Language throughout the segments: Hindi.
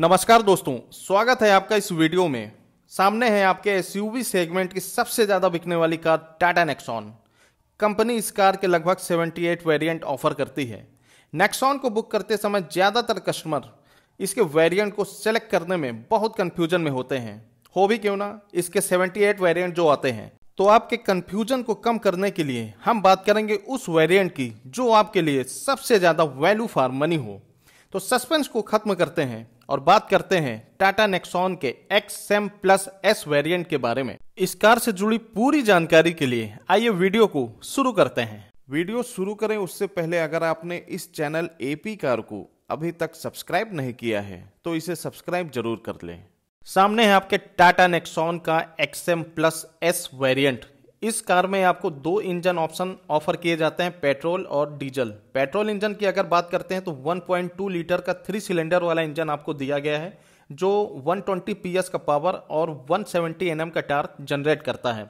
नमस्कार दोस्तों स्वागत है आपका इस वीडियो में सामने है आपके एस सेगमेंट की सबसे ज़्यादा बिकने वाली कार टाटा नेक्सॉन कंपनी इस कार के लगभग 78 वेरिएंट ऑफर करती है नेक्सॉन को बुक करते समय ज़्यादातर कस्टमर इसके वेरिएंट को सेलेक्ट करने में बहुत कन्फ्यूजन में होते हैं हो भी क्यों ना इसके सेवेंटी वेरियंट जो आते हैं तो आपके कन्फ्यूजन को कम करने के लिए हम बात करेंगे उस वेरियंट की जो आपके लिए सबसे ज़्यादा वैल्यू फॉर मनी हो तो सस्पेंस को खत्म करते हैं और बात करते हैं टाटा नेक्सॉन के X M plus S variant के बारे में इस कार से जुड़ी पूरी जानकारी के लिए आइए वीडियो को शुरू करते हैं वीडियो शुरू करें उससे पहले अगर आपने इस चैनल एपी कार को अभी तक सब्सक्राइब नहीं किया है तो इसे सब्सक्राइब जरूर कर लें सामने है आपके टाटा नेक्सॉन का X M plus S variant इस कार में आपको दो इंजन ऑप्शन ऑफर किए जाते हैं पेट्रोल और डीजल पेट्रोल इंजन की अगर बात करते हैं तो 1.2 लीटर का थ्री सिलेंडर वाला इंजन आपको दिया गया है जो 120 ट्वेंटी का पावर और 170 एनएम का टार्क जनरेट करता है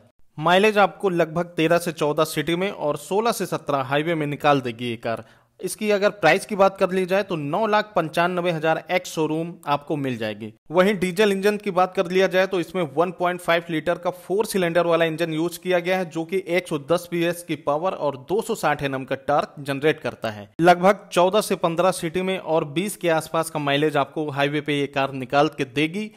माइलेज आपको लगभग 13 से 14 सिटी में और 16 से 17 हाईवे में निकाल देगी ये कार इसकी अगर प्राइस की बात कर ली जाए तो नौ लाख पंचानबे हजार एक्स शोरूम आपको मिल जाएगी वहीं डीजल इंजन की बात कर लिया जाए तो इसमें 1.5 लीटर का फोर सिलेंडर वाला इंजन यूज किया गया है जो कि 110 सौ की पावर और 260 एनएम का टॉर्क जनरेट करता है लगभग 14 से 15 सिटी में और 20 के आसपास का माइलेज आपको हाईवे पे ये कार निकाल के देगी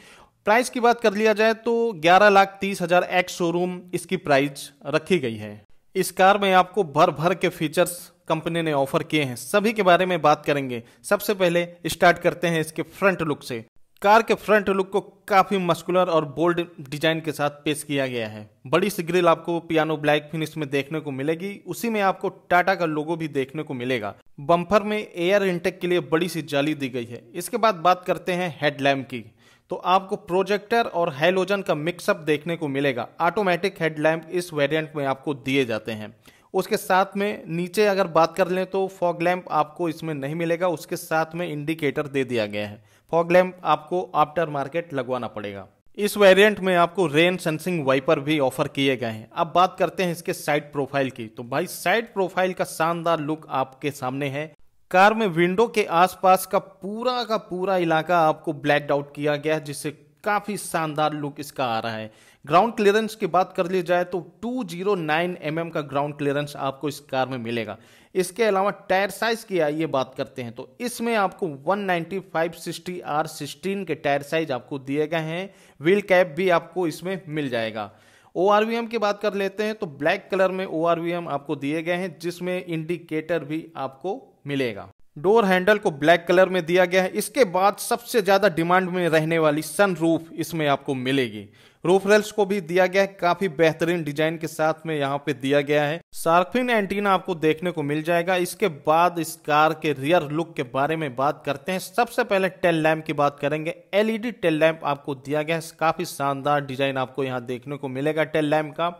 प्राइस की बात कर लिया जाए तो ग्यारह लाख तीस हजार एक्स शोरूम इसकी प्राइस रखी गई है इस कार में आपको भर भर के फीचर्स कंपनी ने ऑफर किए हैं सभी के बारे में बात करेंगे सबसे पहले स्टार्ट करते हैं इसके फ्रंट लुक से कार के फ्रंट लुक को काफी मस्कुलर और बोल्ड डिजाइन के साथ पेश किया गया है बड़ी सी ग्रिल आपको पियानो ब्लैक फिनिश में देखने को मिलेगी उसी में आपको टाटा का लोगो भी देखने को मिलेगा बम्फर में एयर इंटेक के लिए बड़ी सी जाली दी गई है इसके बाद बात करते हैं हेडलैम्प की तो आपको प्रोजेक्टर और हेलोजन का मिक्सअप देखने को मिलेगा ऑटोमेटिक हेडलैम्प इस वेरियंट में आपको दिए जाते हैं उसके साथ में नीचे अगर बात कर लें तो फॉग लैम्प आपको इसमें नहीं मिलेगा उसके साथ में इंडिकेटर दे दिया गया है फॉग लैम्प आपको आफ्टर मार्केट लगवाना पड़ेगा इस वेरिएंट में आपको रेन सेंसिंग वाइपर भी ऑफर किए गए हैं अब बात करते हैं इसके साइड प्रोफाइल की तो भाई साइड प्रोफाइल का शानदार लुक आपके सामने है कार में विंडो के आसपास का पूरा का पूरा इलाका आपको ब्लैक आउट किया गया है जिससे काफ़ी शानदार लुक इसका आ रहा है ग्राउंड क्लियरेंस की बात कर ली जाए तो 209 जीरो mm का ग्राउंड क्लियरेंस आपको इस कार में मिलेगा इसके अलावा टायर साइज की आइए बात करते हैं तो इसमें आपको 195 60 आर सिक्सटीन के टायर साइज आपको दिए गए हैं व्हील कैप भी आपको इसमें मिल जाएगा ओ की बात कर लेते हैं तो ब्लैक कलर में ओ आपको दिए गए हैं जिसमें इंडिकेटर भी आपको मिलेगा डोर हैंडल को ब्लैक कलर में दिया गया है इसके बाद सबसे ज़्यादा डिमांड में रहने वाली सन रूफ इसमें आपको मिलेगी रूफ रेल्स को भी दिया गया है काफ़ी बेहतरीन डिजाइन के साथ में यहाँ पे दिया गया है सार्फिन एंटीना आपको देखने को मिल जाएगा इसके बाद इस कार के रियर लुक के बारे में बात करते हैं सबसे पहले टेल लैम्प की बात करेंगे एलईडी टेल लैम्प आपको दिया गया है काफ़ी शानदार डिजाइन आपको यहाँ देखने को मिलेगा टेल लैम्प का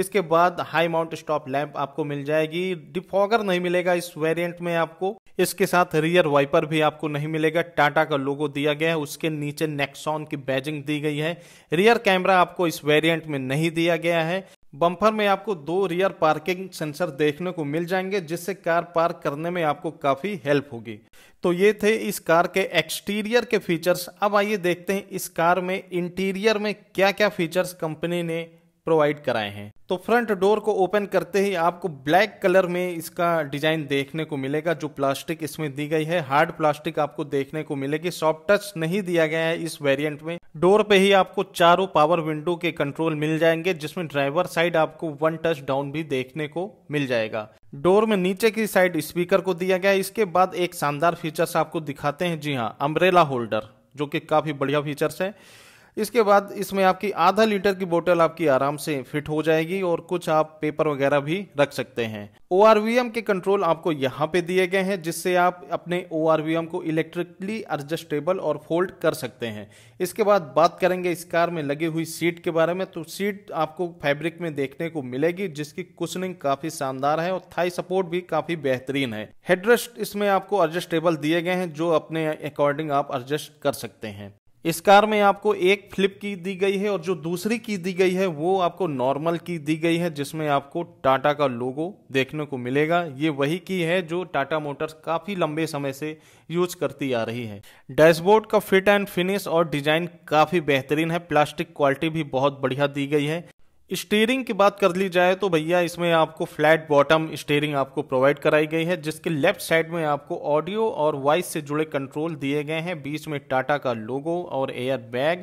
इसके बाद हाई माउंट स्टॉप लैंप आपको मिल जाएगी डिफॉगर नहीं मिलेगा इस वेरिएंट में आपको इसके साथ रियर वाइपर भी आपको नहीं मिलेगा टाटा का लोगो दिया गया है उसके नीचे नेक्सॉन की बैजिंग दी गई है रियर कैमरा आपको इस वेरिएंट में नहीं दिया गया है बम्पर में आपको दो रियर पार्किंग सेंसर देखने को मिल जाएंगे जिससे कार पार्क करने में आपको काफ़ी हेल्प होगी तो ये थे इस कार के एक्सटीरियर के फीचर्स अब आइए देखते हैं इस कार में इंटीरियर में क्या क्या फीचर्स कंपनी ने प्रोवाइड कराए हैं तो फ्रंट डोर को ओपन करते ही आपको ब्लैक कलर में इसका डिजाइन देखने को मिलेगा जो प्लास्टिक इसमें दी गई है हार्ड प्लास्टिक आपको देखने को मिलेगी सॉफ्ट टच नहीं दिया गया है इस वेरिएंट में डोर पे ही आपको चारों पावर विंडो के कंट्रोल मिल जाएंगे जिसमें ड्राइवर साइड आपको वन टच डाउन भी देखने को मिल जाएगा डोर में नीचे की साइड स्पीकर को दिया गया है इसके बाद एक शानदार फीचर्स आपको दिखाते हैं जी हाँ अम्ब्रेला होल्डर जो की काफी बढ़िया फीचर्स है इसके बाद इसमें आपकी आधा लीटर की बोतल आपकी आराम से फिट हो जाएगी और कुछ आप पेपर वगैरह भी रख सकते हैं ओ के कंट्रोल आपको यहाँ पे दिए गए हैं जिससे आप अपने ओ को इलेक्ट्रिकली एडजस्टेबल और फोल्ड कर सकते हैं इसके बाद बात करेंगे इस कार में लगी हुई सीट के बारे में तो सीट आपको फैब्रिक में देखने को मिलेगी जिसकी कुशनिंग काफ़ी शानदार है और थाई सपोर्ट भी काफ़ी बेहतरीन है हेडरेस्ट इसमें आपको एडजस्टेबल दिए गए हैं जो अपने अकॉर्डिंग आप एडजस्ट कर सकते हैं इस कार में आपको एक फ्लिप की दी गई है और जो दूसरी की दी गई है वो आपको नॉर्मल की दी गई है जिसमें आपको टाटा का लोगो देखने को मिलेगा ये वही की है जो टाटा मोटर्स काफ़ी लंबे समय से यूज करती आ रही है डैशबोर्ड का फिट एंड फिनिश और डिजाइन काफ़ी बेहतरीन है प्लास्टिक क्वालिटी भी बहुत बढ़िया दी गई है स्टेयरिंग की बात कर ली जाए तो भैया इसमें आपको फ्लैट बॉटम स्टेयरिंग आपको प्रोवाइड कराई गई है जिसके लेफ्ट साइड में आपको ऑडियो और वॉइस से जुड़े कंट्रोल दिए गए हैं बीच में टाटा का लोगो और एयर बैग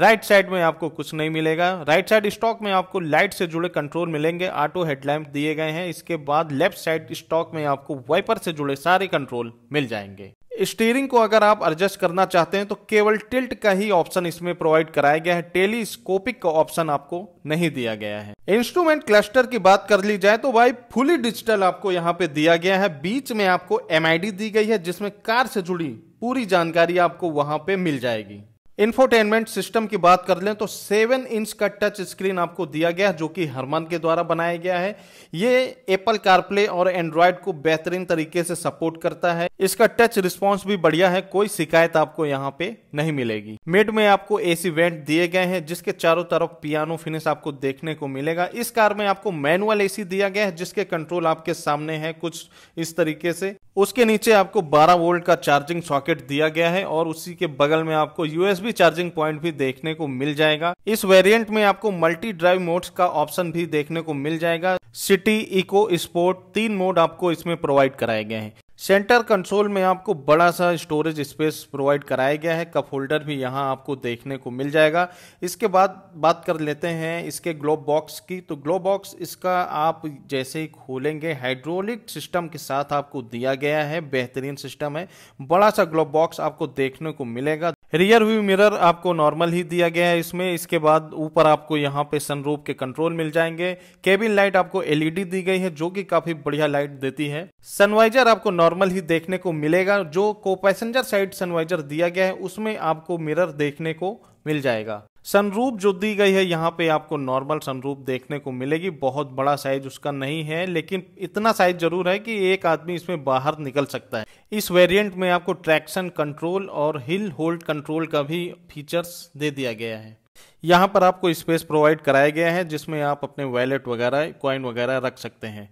राइट साइड में आपको कुछ नहीं मिलेगा राइट साइड स्टॉक में आपको लाइट से जुड़े कंट्रोल मिलेंगे ऑटो हेडलैम्प दिए गए हैं इसके बाद लेफ्ट साइड स्टॉक में आपको वाइपर से जुड़े सारे कंट्रोल मिल जाएंगे स्टीयरिंग को अगर आप एडजस्ट करना चाहते हैं तो केवल टिल्ट का ही ऑप्शन इसमें प्रोवाइड कराया गया है टेलीस्कोपिक का ऑप्शन आपको नहीं दिया गया है इंस्ट्रूमेंट क्लस्टर की बात कर ली जाए तो भाई फुली डिजिटल आपको यहाँ पे दिया गया है बीच में आपको एम दी गई है जिसमें कार से जुड़ी पूरी जानकारी आपको वहां पे मिल जाएगी इंफोटेनमेंट सिस्टम की बात कर लें तो सेवन इंच का टच स्क्रीन आपको दिया गया है जो कि हरमन के द्वारा बनाया गया है ये एप्पल कारप्ले और एंड्रॉयड को बेहतरीन तरीके से सपोर्ट करता है इसका टच रिस्पॉन्स भी बढ़िया है कोई शिकायत आपको यहाँ पे नहीं मिलेगी मेड में आपको एसी वेंट दिए गए हैं जिसके चारों तरफ पियानो फिनिश आपको देखने को मिलेगा इस कार में आपको मैनुअल एसी दिया गया है जिसके कंट्रोल आपके सामने है कुछ इस तरीके से उसके नीचे आपको बारह वोल्ट का चार्जिंग सॉकेट दिया गया है और उसी के बगल में आपको यूएस यूएसबी चार्जिंग पॉइंट भी देखने को मिल जाएगा इस वेरिएंट में आपको मल्टी ड्राइव मोड्स का ऑप्शन भी देखने को मिल जाएगा सिटी इको स्पोर्ट तीन मोड आपको इसमें प्रोवाइड कराए गए हैं सेंटर कंसोल में आपको बड़ा सा स्टोरेज स्पेस प्रोवाइड कराया गया है कप होल्डर भी यहां आपको देखने को मिल जाएगा इसके बाद बात कर लेते हैं इसके ग्लोब बॉक्स की तो ग्लोब बॉक्स इसका आप जैसे ही खोलेंगे हाइड्रोलिक सिस्टम के साथ आपको दिया गया है बेहतरीन सिस्टम है बड़ा सा ग्लोब बॉक्स आपको देखने को मिलेगा रियर व्यू मिरर आपको नॉर्मल ही दिया गया है इसमें इसके बाद ऊपर आपको यहाँ पे सनरूप के कंट्रोल मिल जाएंगे केबिन लाइट आपको एलईडी दी गई है जो कि काफी बढ़िया लाइट देती है सनवाइजर आपको नॉर्मल ही देखने को मिलेगा जो को पैसेंजर साइड सनवाइजर दिया गया है उसमें आपको मिरर देखने को मिल जाएगा सनरूप जो दी गई है यहाँ पे आपको नॉर्मल सनरूप देखने को मिलेगी बहुत बड़ा साइज उसका नहीं है लेकिन इतना साइज जरूर है कि एक आदमी इसमें बाहर निकल सकता है इस वेरिएंट में आपको ट्रैक्शन कंट्रोल और हिल होल्ड कंट्रोल का भी फीचर्स दे दिया गया है यहाँ पर आपको स्पेस प्रोवाइड कराया गया है जिसमें आप अपने वैलेट वगैरह कॉइन वगैरह रख सकते हैं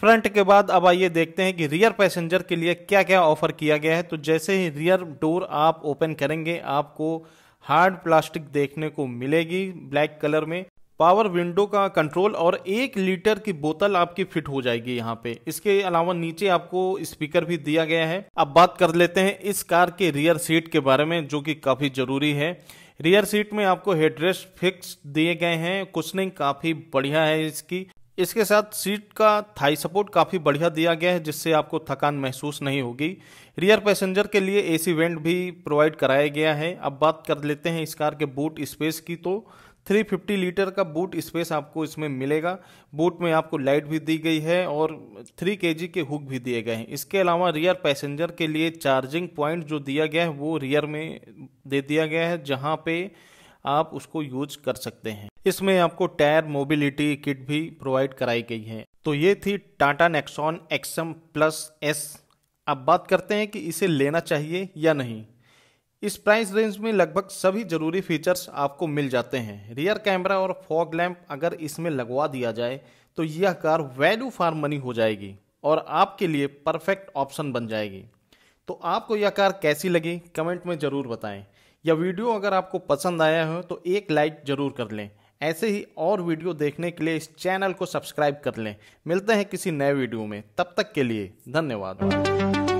फ्रंट के बाद अब आइए देखते हैं कि रियर पैसेंजर के लिए क्या क्या ऑफर किया गया है तो जैसे ही रियर डोर आप ओपन करेंगे आपको हार्ड प्लास्टिक देखने को मिलेगी ब्लैक कलर में पावर विंडो का कंट्रोल और एक लीटर की बोतल आपकी फिट हो जाएगी यहाँ पे इसके अलावा नीचे आपको स्पीकर भी दिया गया है अब बात कर लेते हैं इस कार के रियर सीट के बारे में जो कि काफ़ी ज़रूरी है रियर सीट में आपको हेडरेस्ट फिक्स दिए गए हैं कुशनिंग काफ़ी बढ़िया है इसकी इसके साथ सीट का थाई सपोर्ट काफ़ी बढ़िया दिया गया है जिससे आपको थकान महसूस नहीं होगी रियर पैसेंजर के लिए एसी वेंट भी प्रोवाइड कराया गया है अब बात कर लेते हैं इस कार के बूट स्पेस की तो 350 लीटर का बूट स्पेस आपको इसमें मिलेगा बूट में आपको लाइट भी दी गई है और 3 के के हुक भी दिए गए हैं इसके अलावा रियर पैसेंजर के लिए चार्जिंग पॉइंट जो दिया गया है वो रियर में दे दिया गया है जहाँ पे आप उसको यूज कर सकते हैं इसमें आपको टायर मोबिलिटी किट भी प्रोवाइड कराई गई है तो ये थी Tata Nexon XM plus S अब बात करते हैं कि इसे लेना चाहिए या नहीं इस प्राइस रेंज में लगभग सभी ज़रूरी फीचर्स आपको मिल जाते हैं रियर कैमरा और फॉग लैम्प अगर इसमें लगवा दिया जाए तो यह कार वैल्यू फॉर मनी हो जाएगी और आपके लिए परफेक्ट ऑप्शन बन जाएगी तो आपको यह कार कैसी लगी कमेंट में ज़रूर बताएं यह वीडियो अगर आपको पसंद आया हो तो एक लाइक ज़रूर कर लें ऐसे ही और वीडियो देखने के लिए इस चैनल को सब्सक्राइब कर लें मिलते हैं किसी नए वीडियो में तब तक के लिए धन्यवाद